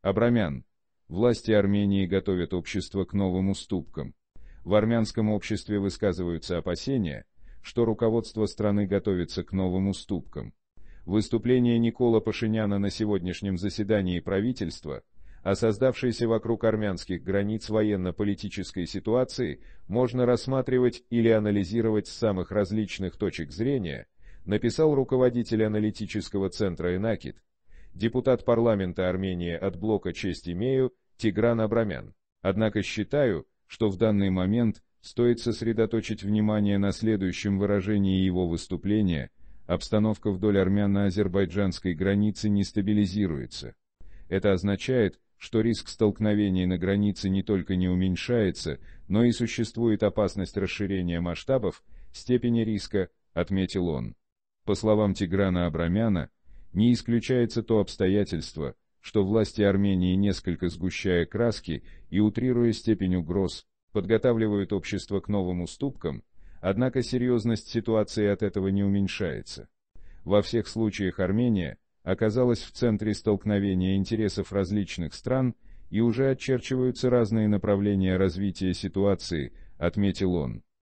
Абрамян. Власти Армении готовят общество к новым уступкам. В армянском обществе высказываются опасения, что руководство страны готовится к новым уступкам. Выступление Никола Пашиняна на сегодняшнем заседании правительства о создавшейся вокруг армянских границ военно-политической ситуации можно рассматривать или анализировать с самых различных точек зрения, написал руководитель аналитического центра «Энакит», депутат парламента Армении от блока «Честь имею» Тигран Абрамян. Однако считаю, что в данный момент стоит сосредоточить внимание на следующем выражении его выступления «Обстановка вдоль армяно-азербайджанской границы не стабилизируется». Это означает, что риск столкновений на границе не только не уменьшается, но и существует опасность расширения масштабов, степени риска, отметил он. По словам Тиграна Абрамяна, не исключается то обстоятельство, что власти Армении, несколько сгущая краски и утрируя степень угроз, подготавливают общество к новым уступкам, однако серьезность ситуации от этого не уменьшается. Во всех случаях Армения оказалась в центре столкновения интересов различных стран и уже очерчиваются разные направления развития ситуации, отметил он.